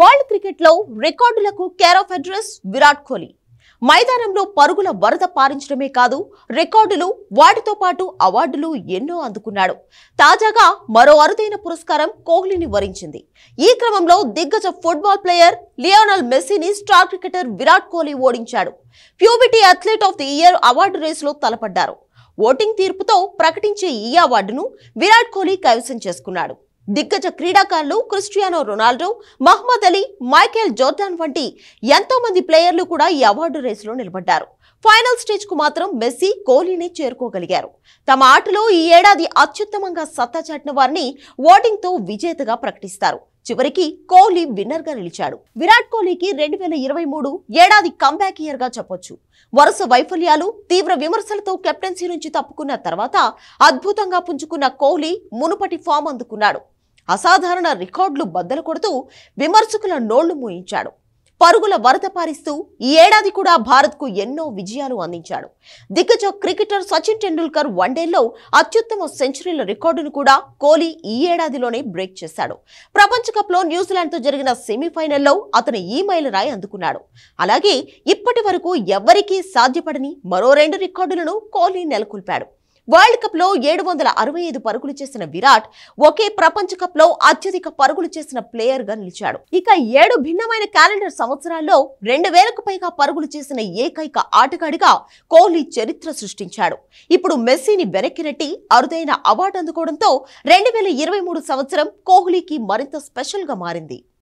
world క్రికెట్లో రికార్డులకు care of address Virat Kohli మైదానంలో పరుగుల వరద పారించడమే కాదు రికార్డులు వాటితో పాటు అవార్డులు ఎన్నో అందుకున్నాడు తాజాగా మరో అరుదైన పురస్కారం కోహ్లీని వరించింది ఈ క్రమంలో దిగ్గజ ఫుట్బాల్ ప్లేయర్ లియోనల్ మెస్సీని స్టార్ క్రికెటర్ విరాట్ కోహ్లీ ఓడించాడు ప్యూబిటీ athlete of the year award రేసులో తలపడ్డారు ఓటింగ్ తీర్పుతో ప్రకటించే ఈ అవార్డును విరాట్ కోహ్లీ కైవసం చేసుకున్నాడు దిగ్గజ క్రీడాకారులు Cristiano Ronaldo Muhammad Ali Michael Jordan వంటి ఎంతో మంది ప్లేయర్లు కూడా ఈ అవార్డు రేసులో నిలబడ్డారు ఫైనల్ స్టేజ్ కు మాత్రం మెస్సీ కోహ్లీని చేరుకోగలిగారు తమ ఆటలో ఈ ఏడాది అత్యుత్తమంగా సత్తా చాటిన వారిని ఓటింగ్ తో విజేతగా ప్రకటిస్తారు చివరికి కోహ్లీ విన్నర్ గా నిలిచాడు విరాట్ కోహ్లీకి రెండు వేల ఇరవై మూడు ఏడాది కంబ్యాక్ ఇయర్ గా చెప్పొచ్చు వరుస వైఫల్యాలు తీవ్ర విమర్శలతో కెప్టెన్సీ నుంచి తప్పుకున్న తర్వాత అద్భుతంగా పుంజుకున్న కోహ్లీ మునుపటి ఫామ్ అందుకున్నాడు అసాధారణ రికార్డులు బద్దలు కొడుతూ విమర్శకుల నోళ్లు మూయించాడు పరుగుల వరద పారిస్తూ ఈ ఏడాది కూడా భారత్కు ఎన్నో విజయాలు అందించాడు దిగ్గజ క్రికెటర్ సచిన్ టెండూల్కర్ వన్డేలో అత్యుత్తమ సెంచరీల రికార్డును కూడా కోహ్లీ ఈ ఏడాదిలోనే బ్రేక్ చేశాడు ప్రపంచ న్యూజిలాండ్తో జరిగిన సెమీఫైనల్లో అతను ఈ మైలురాయి అందుకున్నాడు అలాగే ఇప్పటి వరకు ఎవ్వరికీ సాధ్యపడని మరో రెండు రికార్డులను కోహ్లీ నెలకొల్పాడు వరల్డ్ కప్ లో ఏడు వందల అరవై ఐదు పరుగులు చేసిన విరాట్ ఒకే ప్రపంచ కప్ లో అత్యధిక పరుగులు చేసిన ప్లేయర్ గా నిలిచాడు ఇక ఏడు భిన్నమైన క్యాలెండర్ సంవత్సరాల్లో రెండు వేలకు పైగా పరుగులు చేసిన ఏకైక ఆటగాడిగా కోహ్లీ చరిత్ర సృష్టించాడు ఇప్పుడు మెస్సీని వెనక్కి నెట్టి అరుదైన అవార్డు అందుకోవడంతో రెండు వేల ఇరవై మూడు సంవత్సరం కోహ్లీకి మరింత స్పెషల్ గా మారింది